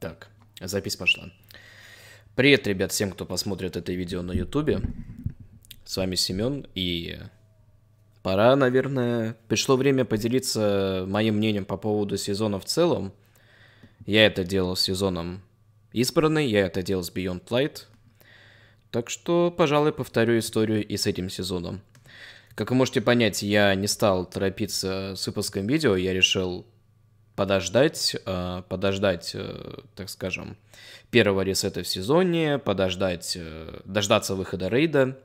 Так, запись пошла. Привет, ребят, всем, кто посмотрит это видео на ютубе. С вами Семен, и пора, наверное, пришло время поделиться моим мнением по поводу сезона в целом. Я это делал с сезоном избранный, я это делал с Beyond Light. Так что, пожалуй, повторю историю и с этим сезоном. Как вы можете понять, я не стал торопиться с выпуском видео, я решил подождать, э, подождать, э, так скажем, первого ресета в сезоне, подождать, э, дождаться выхода рейда.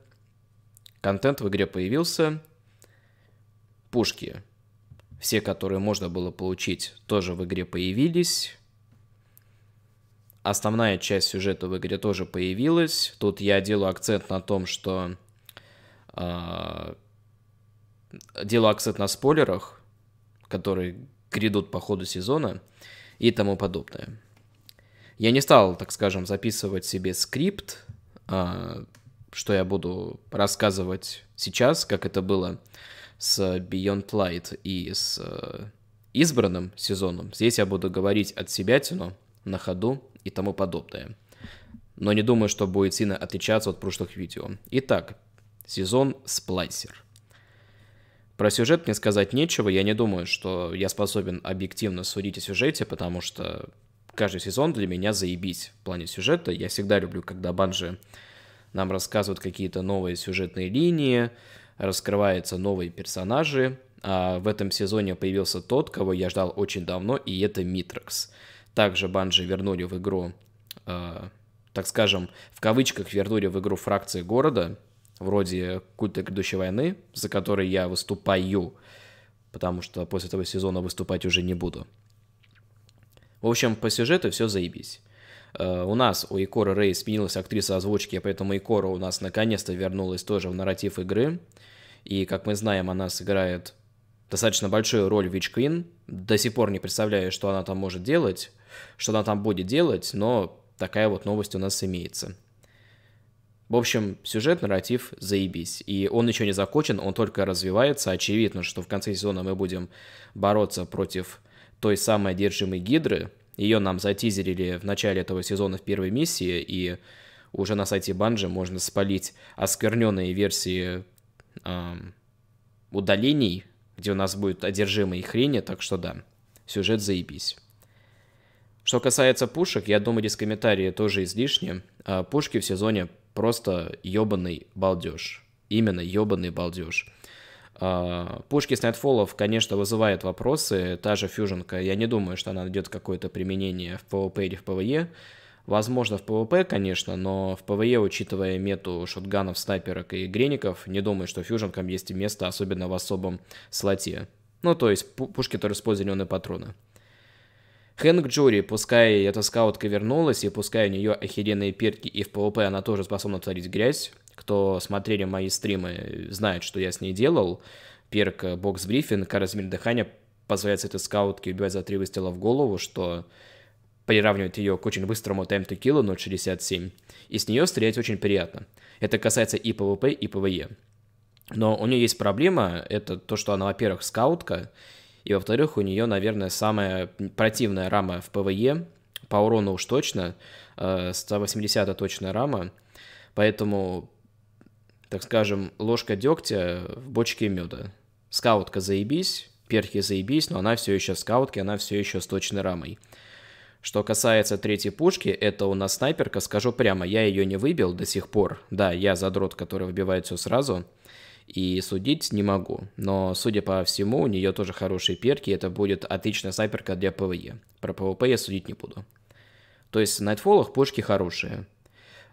Контент в игре появился. Пушки, все, которые можно было получить, тоже в игре появились. Основная часть сюжета в игре тоже появилась. Тут я делаю акцент на том, что... Э, делаю акцент на спойлерах, которые грядут по ходу сезона и тому подобное. Я не стал, так скажем, записывать себе скрипт, а, что я буду рассказывать сейчас, как это было с Beyond Light и с э, избранным сезоном. Здесь я буду говорить от себя тяну на ходу и тому подобное. Но не думаю, что будет сильно отличаться от прошлых видео. Итак, сезон Сплайсер. Про сюжет мне сказать нечего, я не думаю, что я способен объективно судить о сюжете, потому что каждый сезон для меня заебись в плане сюжета. Я всегда люблю, когда банжи нам рассказывают какие-то новые сюжетные линии, раскрываются новые персонажи. А в этом сезоне появился тот, кого я ждал очень давно, и это Митрокс. Также банжи вернули в игру, э, так скажем, в кавычках вернули в игру фракции города, вроде «Культа грядущей войны», за который я выступаю, потому что после этого сезона выступать уже не буду. В общем, по сюжету все заебись. Э, у нас у Икора Рэй сменилась актриса озвучки, поэтому Икора у нас наконец-то вернулась тоже в нарратив игры. И, как мы знаем, она сыграет достаточно большую роль Вич Квин. До сих пор не представляю, что она там может делать, что она там будет делать, но такая вот новость у нас имеется. В общем, сюжет, нарратив, заебись. И он еще не закончен, он только развивается. Очевидно, что в конце сезона мы будем бороться против той самой одержимой Гидры. Ее нам затизерили в начале этого сезона в первой миссии, и уже на сайте Банжи можно спалить оскверненные версии эм, удалений, где у нас будет одержимые хрени, так что да, сюжет заебись. Что касается пушек, я думаю, здесь комментарии тоже излишни. А, пушки в сезоне просто ебаный балдеж. Именно ебаный балдеж. А, пушки снайтфолов, конечно, вызывают вопросы. Та же фьюженка, я не думаю, что она найдет какое-то применение в PvP или в PvE. Возможно, в ПВП, конечно, но в ПВЕ, e, учитывая мету шотганов, снайперок и греников, не думаю, что фьюженкам есть место, особенно в особом слоте. Ну, то есть пушки, которые использовали патроны. Хэнк Джури, пускай эта скаутка вернулась, и пускай у нее охеренные перки, и в ПВП она тоже способна творить грязь. Кто смотрели мои стримы, знает, что я с ней делал. Перк, э, бокс-брифинг, размер дыхания позволяет этой скаутке убивать за три выстрела в голову, что приравнивает ее к очень быстрому тайм to kill 0.67, и с нее стрелять очень приятно. Это касается и ПВП, и ПВЕ. Но у нее есть проблема, это то, что она, во-первых, скаутка, и во-вторых, у нее, наверное, самая противная рама в ПВЕ, по урону уж точно, 180 э, точная рама, поэтому, так скажем, ложка дегтя в бочке меда. Скаутка заебись, перхи заебись, но она все еще скаутки, она все еще с точной рамой. Что касается третьей пушки, это у нас снайперка, скажу прямо, я ее не выбил до сих пор. Да, я задрот, который выбивает все сразу и судить не могу. Но, судя по всему, у нее тоже хорошие перки, это будет отличная снайперка для ПВЕ. Про ПВП я судить не буду. То есть в Найтфоллах пушки хорошие.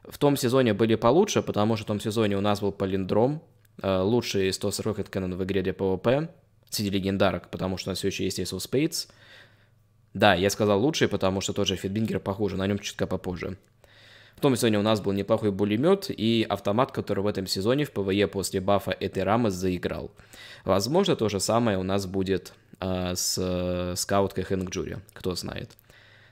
В том сезоне были получше, потому что в том сезоне у нас был Полиндром, э, лучший 140 Rocket Cannon в игре для ПВП, среди легендарок, потому что у нас все еще есть Ace of Spades. Да, я сказал лучший, потому что тоже Фитбингер похуже, на нем чутка попозже том сезоне у нас был неплохой булемет и автомат, который в этом сезоне в ПВЕ после бафа этой рамы заиграл. Возможно, то же самое у нас будет э, с э, скауткой Хэнк Джури, кто знает.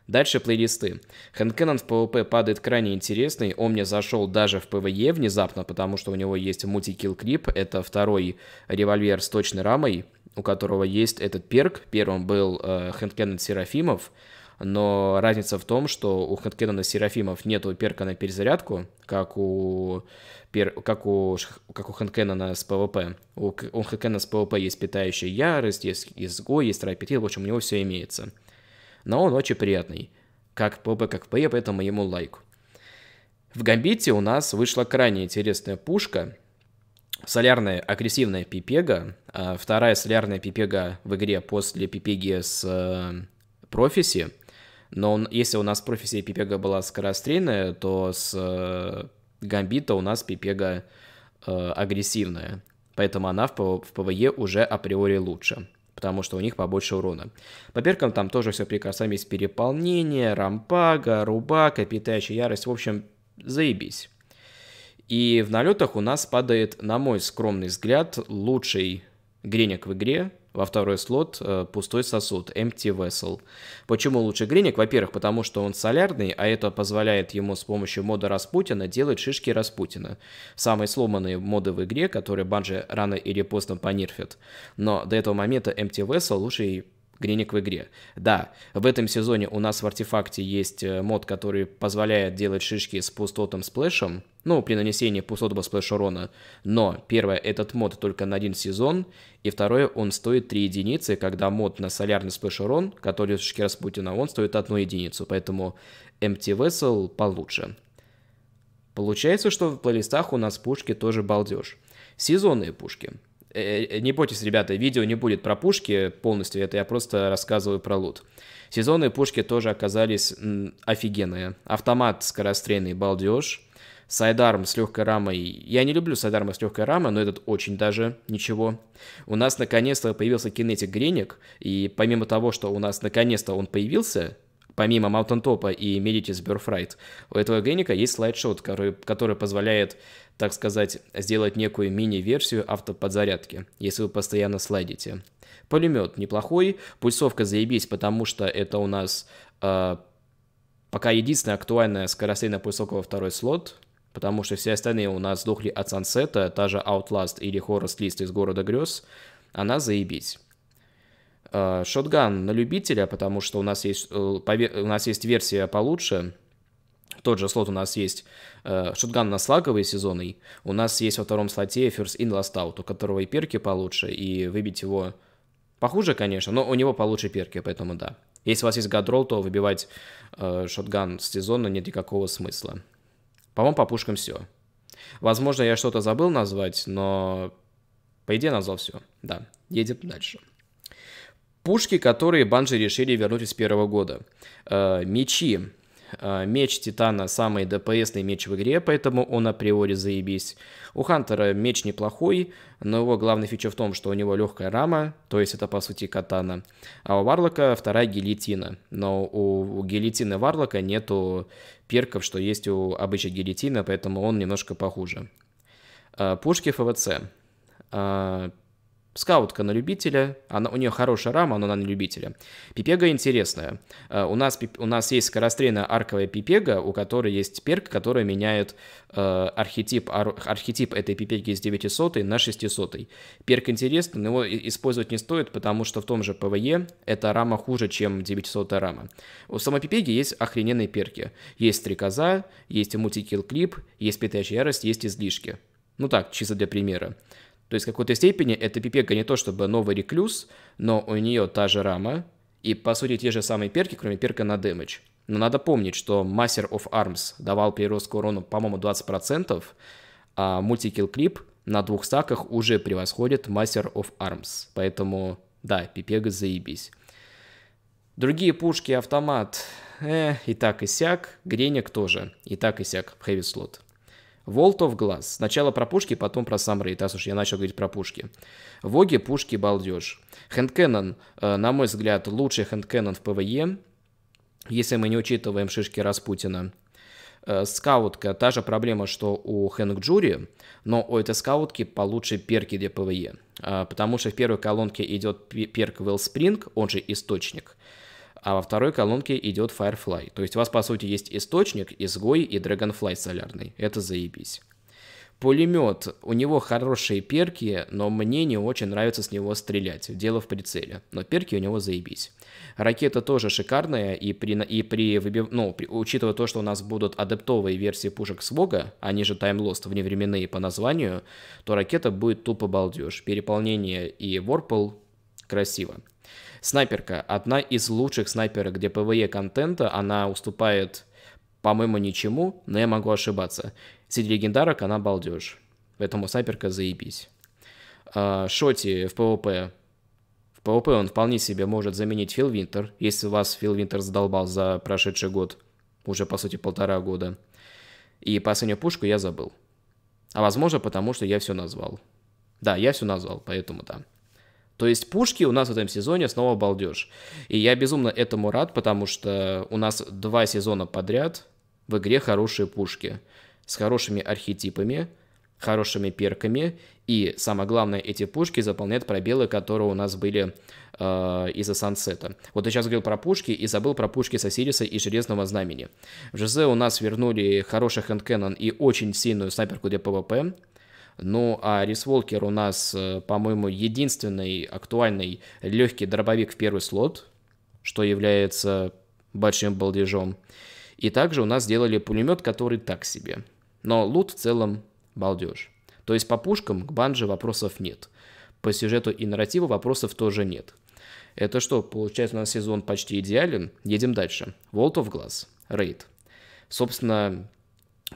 Дальше плейлисты. Хэнк Хэнкеннон в ПВП падает крайне интересный. Он мне зашел даже в ПВЕ внезапно, потому что у него есть мультикил крип. Это второй револьвер с точной рамой, у которого есть этот перк. Первым был э, Хэнкеннон Серафимов но разница в том, что у Хаткедона Серафимов нету перка на перезарядку, как у, пер, как у, как у Хэнкенона с ПВП. У, у Хэнкенона с ПВП есть питающая ярость, есть изгой, есть рапетит, в общем, у него все имеется. Но он очень приятный. Как ПВП, как в ПЕ, поэтому ему лайк. В Гамбите у нас вышла крайне интересная пушка. Солярная агрессивная пипега. А вторая солярная пипега в игре после пипеги с э, профиси. Но он, если у нас профессия Пипега была скорострельная, то с э, Гамбита у нас Пипега э, агрессивная. Поэтому она в, в ПВЕ уже априори лучше потому что у них побольше урона. По перкам там тоже все прекрасно, есть переполнение, рампага, рубака, питающая ярость, в общем, заебись. И в налетах у нас падает, на мой скромный взгляд, лучший греник в игре, во второй слот э, пустой сосуд, empty vessel. Почему лучше гриник? Во-первых, потому что он солярный, а это позволяет ему с помощью мода Распутина делать шишки Распутина. Самые сломанные моды в игре, которые банжи рано или поздно понерфят. Но до этого момента empty vessel лучший денег в игре. Да, в этом сезоне у нас в артефакте есть э, мод, который позволяет делать шишки с пустотным сплэшем, ну, при нанесении пустотного сплэш урона, но, первое, этот мод только на один сезон, и второе, он стоит 3 единицы, когда мод на солярный сплэш урон, который в шишке Распутина, он стоит одну единицу, поэтому MT Vessel получше. Получается, что в плейлистах у нас пушки тоже балдеж. Сезонные пушки – Э, э, не бойтесь, ребята, видео не будет про пушки полностью, это я просто рассказываю про лут. Сезонные пушки тоже оказались офигенные. Автомат скорострельный, балдеж. Сайдарм с легкой рамой. Я не люблю сайдарма с легкой рамой, но этот очень даже ничего. У нас наконец-то появился кинетик Гриник, и помимо того, что у нас наконец-то он появился, помимо Маунтентопа и Meditis Birthright, у этого геника есть слайдшот, который, который позволяет, так сказать, сделать некую мини-версию автоподзарядки, если вы постоянно слайдите. Пулемет неплохой, пульсовка заебись, потому что это у нас э, пока единственная актуальная скоростная пульсовка во второй слот, потому что все остальные у нас сдохли от сансета, та же Outlast или Horus List из города грез, она заебись. Э, шотган на любителя, потому что у нас есть, э, у нас есть версия получше. Тот же слот у нас есть. Э, шотган на нас лаговый сезонный. У нас есть во втором слоте First In Last Out, у которого и перки получше, и выбить его похуже, конечно, но у него получше перки, поэтому да. Если у вас есть гадрол, то выбивать э, шотган с сезона нет никакого смысла. По-моему, по пушкам все. Возможно, я что-то забыл назвать, но по идее назвал все. Да, едем дальше. Пушки, которые банжи решили вернуть из первого года. Э, мечи. Э, меч Титана самый ДПСный меч в игре, поэтому он априори заебись. У Хантера меч неплохой, но его главная фича в том, что у него легкая рама, то есть это по сути катана. А у Варлока вторая гильотина, но у гильотины Варлока нету перков, что есть у обычной гильотина, поэтому он немножко похуже. Э, пушки ФВЦ. Скаутка на любителя, она, у нее хорошая рама, но она на любителя. Пипега интересная. Э, у нас, у нас есть скорострельная арковая пипега, у которой есть перк, которая меняет э, архетип, ар, архетип этой пипеги с 900 на 600. Перк интересный, но его использовать не стоит, потому что в том же ПВЕ эта рама хуже, чем 900 рама. У самой пипеги есть охрененные перки. Есть стрекоза, есть мультикил клип, есть пятая ярость, есть излишки. Ну так, чисто для примера. То есть в какой-то степени эта пипека не то чтобы новый реклюз, но у нее та же рама и, по сути, те же самые перки, кроме перка на дэмэдж. Но надо помнить, что Master of Arms давал прирост к урону, по-моему, 20%, а мультикил клип на двух стаках уже превосходит Master of Arms. Поэтому, да, пипега заебись. Другие пушки, автомат, э, и так и сяк. Греник тоже, и так и сяк в хэви слот. Волтов глаз. Сначала про пушки, потом про сам рейд, раз уж я начал говорить про пушки. Воги, пушки, балдеж. Хэндкэнон, э, на мой взгляд, лучший хэндкэнон в ПВЕ, если мы не учитываем шишки Распутина. Э, скаутка, та же проблема, что у Хэнк Джури, но у этой скаутки получше перки для ПВЕ, а, потому что в первой колонке идет перк Велспринг, он же Источник, а во второй колонке идет Firefly. То есть у вас, по сути, есть источник, изгой и Dragonfly солярный. Это заебись. Пулемет. У него хорошие перки, но мне не очень нравится с него стрелять. Дело в прицеле. Но перки у него заебись. Ракета тоже шикарная, и при, и при, выбив... ну, при учитывая то, что у нас будут адаптовые версии пушек Свога, они же таймлост вневременные по названию, то ракета будет тупо балдеж. Переполнение и ворпл красиво. Снайперка. Одна из лучших снайперок для ПВЕ контента. Она уступает, по-моему, ничему, но я могу ошибаться. Среди легендарок она балдеж. Поэтому снайперка заебись. А, Шоти в ПВП. В ПВП он вполне себе может заменить Фил Винтер, если вас Фил Винтер задолбал за прошедший год. Уже, по сути, полтора года. И последнюю пушку я забыл. А возможно, потому что я все назвал. Да, я все назвал, поэтому да. То есть пушки у нас в этом сезоне снова балдеж. И я безумно этому рад, потому что у нас два сезона подряд в игре хорошие пушки с хорошими архетипами, хорошими перками, и самое главное, эти пушки заполняют пробелы, которые у нас были э, из-за Сансета. Вот я сейчас говорил про пушки и забыл про пушки Сосириса и Железного Знамени. В ЖЗ у нас вернули хороший хэндкэнон и очень сильную снайперку для ПВП, ну, а Рисволкер у нас, э, по-моему, единственный актуальный легкий дробовик в первый слот, что является большим балдежом. И также у нас сделали пулемет, который так себе. Но лут в целом балдеж. То есть по пушкам к банже вопросов нет. По сюжету и нарративу вопросов тоже нет. Это что, получается у нас сезон почти идеален? Едем дальше. World of Glass. Рейд. Собственно,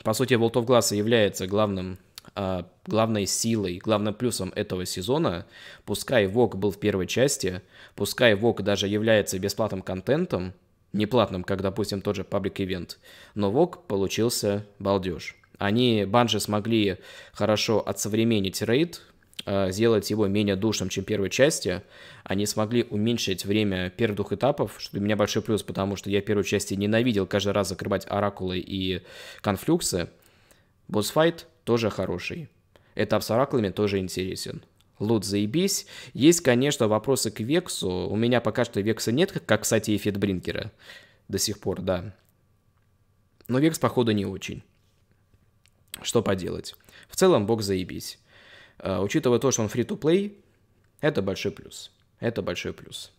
по сути, World of Glass является главным а, главной силой, главным плюсом этого сезона, пускай Вок был в первой части, пускай Вок даже является бесплатным контентом, неплатным, как, допустим, тот же паблик Event, но Вок получился балдеж. Они, банжи смогли хорошо отсовременить рейд, а, сделать его менее душным, чем первой части. Они смогли уменьшить время первых двух этапов, что для меня большой плюс, потому что я первую части ненавидел каждый раз закрывать оракулы и конфлюксы. Боссфайт тоже хороший. Этап с Ораклами тоже интересен. Лут, заебись. Есть, конечно, вопросы к Вексу. У меня пока что Векса нет, как, кстати, и Фитбринкера. До сих пор, да. Но Векс, походу, не очень. Что поделать. В целом, бог заебись. Э, учитывая то, что он фри to play это большой плюс. Это большой плюс.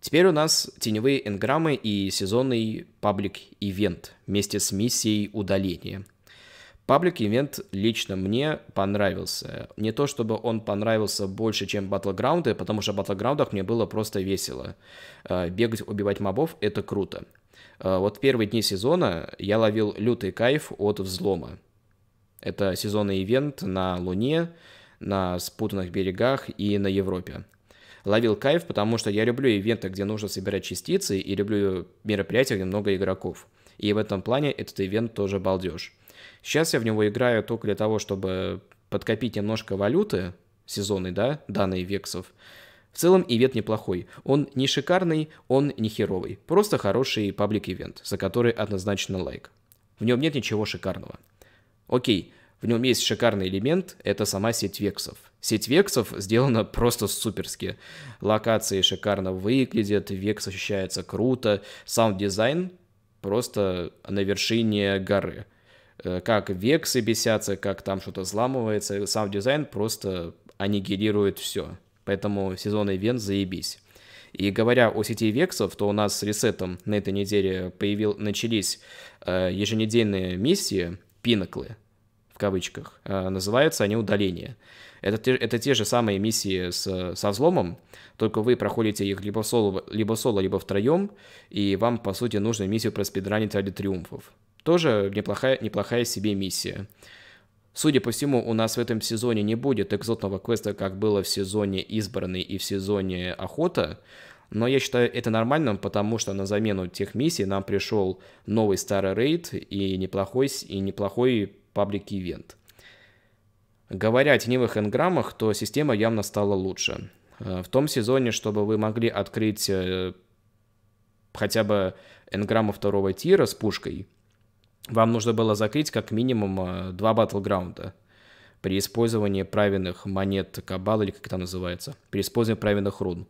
Теперь у нас теневые энграммы и сезонный паблик-ивент вместе с миссией удаления – Паблик ивент лично мне понравился. Не то чтобы он понравился больше, чем батлграунды, потому что в батлграундах мне было просто весело. А, бегать, убивать мобов — это круто. А, вот в первые дни сезона я ловил лютый кайф от взлома. Это сезонный ивент на Луне, на спутанных берегах и на Европе. Ловил кайф, потому что я люблю ивенты, где нужно собирать частицы, и люблю мероприятия, где много игроков. И в этом плане этот ивент тоже балдеж. Сейчас я в него играю только для того, чтобы подкопить немножко валюты сезоны, да, данные вексов. В целом ивент неплохой. Он не шикарный, он не херовый. Просто хороший паблик-ивент, за который однозначно лайк. В нем нет ничего шикарного. Окей, в нем есть шикарный элемент, это сама сеть вексов. Сеть вексов сделана просто суперски. Локации шикарно выглядят, векс ощущается круто, саунд-дизайн просто на вершине горы. Э, как вексы бесятся, как там что-то взламывается. Сам дизайн просто аннигилирует все. Поэтому сезон ивент заебись. И говоря о сети вексов, то у нас с ресетом на этой неделе появил, начались э, еженедельные миссии, пиноклы в кавычках, э, называются они удаление. Это, это те же самые миссии с, со взломом, только вы проходите их либо соло, либо соло, либо втроем, и вам, по сути, нужно миссию проспидранить ради триумфов. Тоже неплохая, неплохая себе миссия. Судя по всему, у нас в этом сезоне не будет экзотного квеста, как было в сезоне «Избранный» и в сезоне «Охота», но я считаю это нормальным, потому что на замену тех миссий нам пришел новый старый рейд и неплохой, и неплохой паблик-ивент. Говоря о теневых энграммах, то система явно стала лучше. Э, в том сезоне, чтобы вы могли открыть э, хотя бы энграмму второго тира с пушкой – вам нужно было закрыть как минимум э, два батлграунда при использовании правильных монет Кабал, или как это называется, при использовании правильных рун.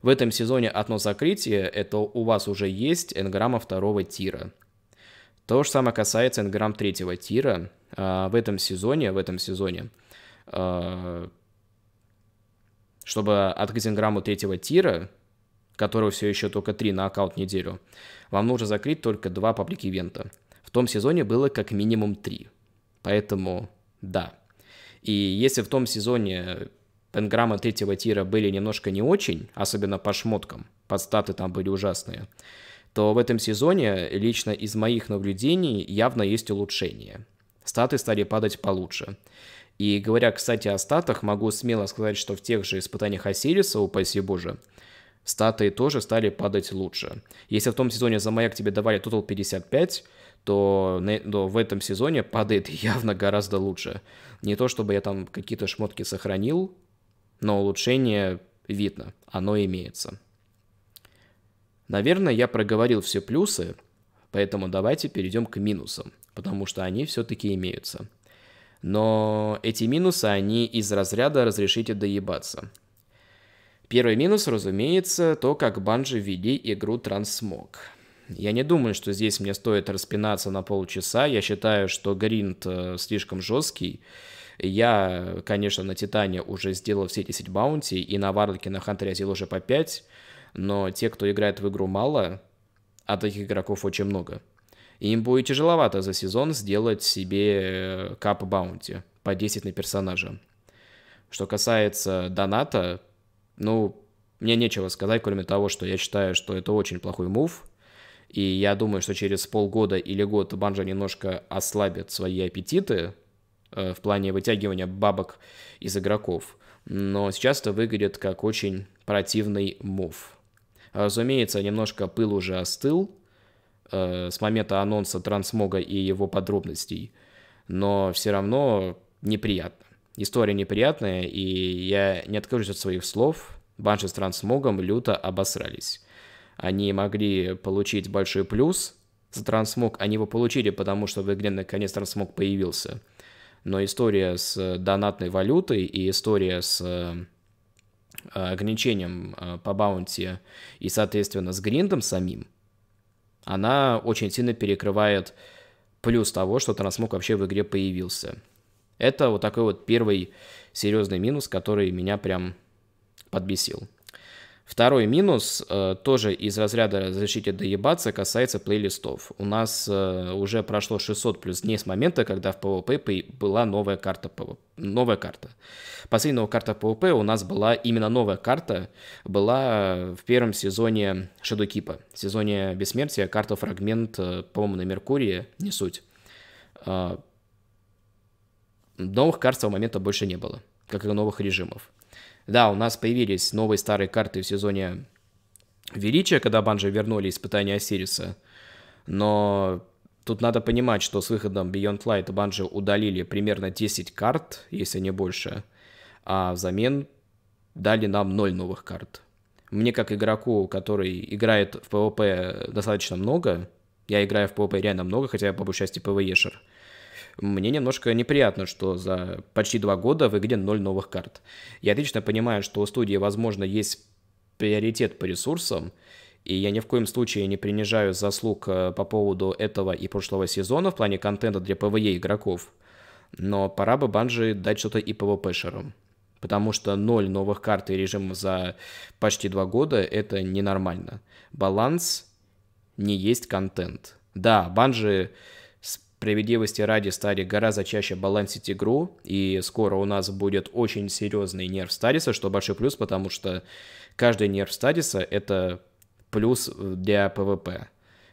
В этом сезоне одно закрытие, это у вас уже есть энграмма второго тира. То же самое касается энграмм третьего тира. А, в этом сезоне, в этом сезоне, э, чтобы открыть энграмму третьего тира, которого все еще только три на аккаунт неделю, вам нужно закрыть только два паблик-ивента – том сезоне было как минимум три. Поэтому да. И если в том сезоне пенграммы третьего тира были немножко не очень, особенно по шмоткам, подстаты там были ужасные, то в этом сезоне лично из моих наблюдений явно есть улучшение. Статы стали падать получше. И говоря, кстати, о статах, могу смело сказать, что в тех же испытаниях Осириса, упаси боже, статы тоже стали падать лучше. Если в том сезоне за маяк тебе давали тотал 55, Э, то, в этом сезоне падает явно гораздо лучше. Не то чтобы я там какие-то шмотки сохранил, но улучшение видно, оно имеется. Наверное, я проговорил все плюсы, поэтому давайте перейдем к минусам, потому что они все-таки имеются. Но эти минусы, они из разряда «разрешите доебаться». Первый минус, разумеется, то, как Банжи ввели игру «Трансмог». Я не думаю, что здесь мне стоит распинаться на полчаса. Я считаю, что Гринт э, слишком жесткий. Я, конечно, на Титане уже сделал все 10 баунти, и на Варлоке, на Хантере я сделал уже по 5, но те, кто играет в игру мало, а таких игроков очень много. им будет тяжеловато за сезон сделать себе э, кап баунти по 10 на персонажа. Что касается доната, ну, мне нечего сказать, кроме того, что я считаю, что это очень плохой мув. И я думаю, что через полгода или год банжа немножко ослабит свои аппетиты э, в плане вытягивания бабок из игроков. Но сейчас это выглядит как очень противный мув. Разумеется, немножко пыл уже остыл э, с момента анонса трансмога и его подробностей. Но все равно неприятно. История неприятная, и я не откажусь от своих слов. Банши с трансмогом люто обосрались они могли получить большой плюс за трансмог. Они его получили, потому что в игре наконец трансмог появился. Но история с э, донатной валютой и история с э, ограничением э, по баунти и, соответственно, с гриндом самим, она очень сильно перекрывает плюс того, что трансмог вообще в игре появился. Это вот такой вот первый серьезный минус, который меня прям подбесил. Второй минус, э, тоже из разряда «разрешите доебаться», касается плейлистов. У нас э, уже прошло 600 плюс дней с момента, когда в PvP была новая карта. новая карта. Последняя карта PvP у нас была именно новая карта, была в первом сезоне Шедукипа, сезоне Бессмертия, карта Фрагмент, э, по-моему, на Меркурии, не суть. новых карт с того момента больше не было, как и новых режимов. Да, у нас появились новые старые карты в сезоне Величия, когда банжи вернули испытания Осириса. Но тут надо понимать, что с выходом Beyond Light банжи удалили примерно 10 карт, если не больше, а взамен дали нам 0 новых карт. Мне как игроку, который играет в PvP достаточно много, я играю в PvP реально много, хотя я по большей части ПВЕшер, мне немножко неприятно, что за почти два года в игре ноль новых карт. Я отлично понимаю, что у студии, возможно, есть приоритет по ресурсам, и я ни в коем случае не принижаю заслуг э, по поводу этого и прошлого сезона в плане контента для PvE игроков. Но пора бы Банжи дать что-то и PvP ПВПшерам. Потому что ноль новых карт и режимов за почти два года — это ненормально. Баланс не есть контент. Да, Банжи... Bungie Справедливости ради стали гораздо чаще балансить игру, и скоро у нас будет очень серьезный нерв Стадиса, что большой плюс, потому что каждый нерв Стадиса — это плюс для ПВП.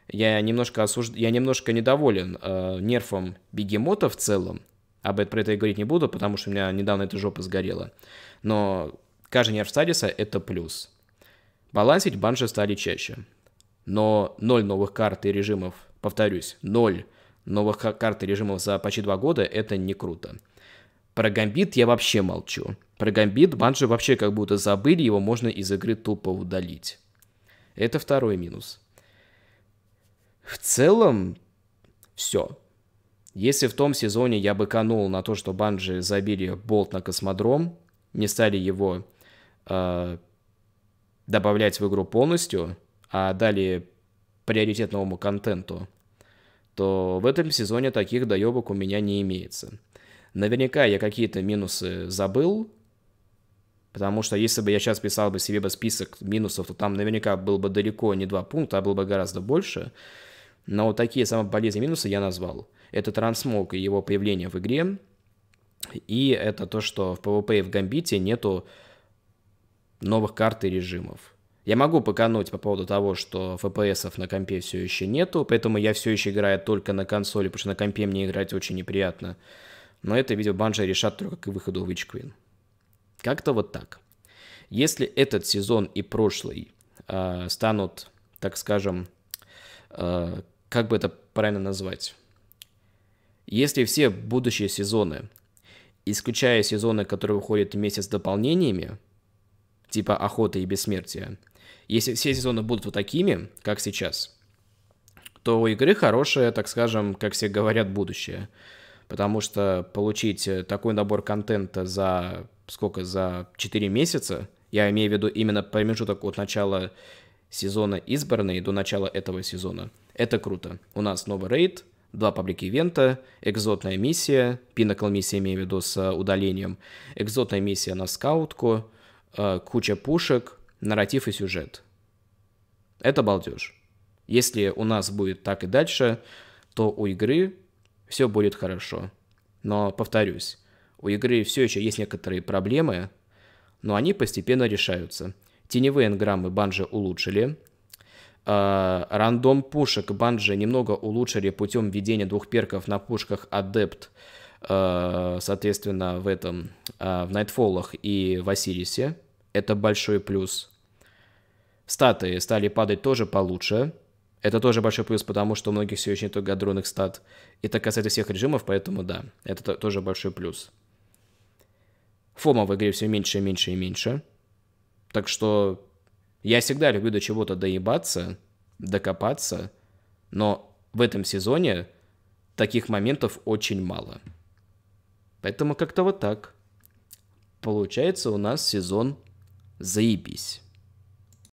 Я немножко, осужд, я немножко недоволен э, нерфом бегемота в целом. Об этом про это я говорить не буду, потому что у меня недавно эта жопа сгорела. Но каждый нерв Стадиса — это плюс. Балансить банши стали чаще. Но ноль новых карт и режимов, повторюсь, ноль — новых карт и режимов за почти два года, это не круто. Про Гамбит я вообще молчу. Про Гамбит банджи вообще как будто забыли, его можно из игры тупо удалить. Это второй минус. В целом, все. Если в том сезоне я бы канул на то, что банджи забили болт на космодром, не стали его э, добавлять в игру полностью, а дали приоритет новому контенту, то в этом сезоне таких доебок у меня не имеется. Наверняка я какие-то минусы забыл, потому что если бы я сейчас писал бы себе бы список минусов, то там наверняка было бы далеко не два пункта, а было бы гораздо больше. Но вот такие самые полезные минусы я назвал. Это трансмог и его появление в игре, и это то, что в PvP и в Гамбите нету новых карт и режимов. Я могу покануть по поводу того, что FPS на компе все еще нету, поэтому я все еще играю только на консоли, потому что на компе мне играть очень неприятно. Но это видео банжи решат только к выходу Witch Queen. Как-то вот так. Если этот сезон и прошлый э, станут, так скажем, э, как бы это правильно назвать? Если все будущие сезоны, исключая сезоны, которые выходят вместе с дополнениями, типа охоты и бессмертия, если все сезоны будут вот такими, как сейчас, то у игры хорошее, так скажем, как все говорят, будущее. Потому что получить э, такой набор контента за сколько? За 4 месяца, я имею в виду именно промежуток от начала сезона избранной до начала этого сезона. Это круто. У нас новый рейд, два паблик ивента, экзотная миссия, пинакл миссия имею в виду с э, удалением, экзотная миссия на скаутку, э, куча пушек, нарратив и сюжет. Это балдеж. Если у нас будет так и дальше, то у игры все будет хорошо. Но, повторюсь, у игры все еще есть некоторые проблемы, но они постепенно решаются. Теневые энграммы банжи улучшили, а, Рандом пушек банжи немного улучшили путем введения двух перков на пушках Адепт, а, соответственно, в этом, а, в Найтфоллах и в Асирисе это большой плюс. Статы стали падать тоже получше. Это тоже большой плюс, потому что у многих все еще только адронных стат. Это касается всех режимов, поэтому да, это тоже большой плюс. Фома в игре все меньше и меньше и меньше. Так что я всегда люблю до чего-то доебаться, докопаться, но в этом сезоне таких моментов очень мало. Поэтому как-то вот так. Получается у нас сезон Заебись.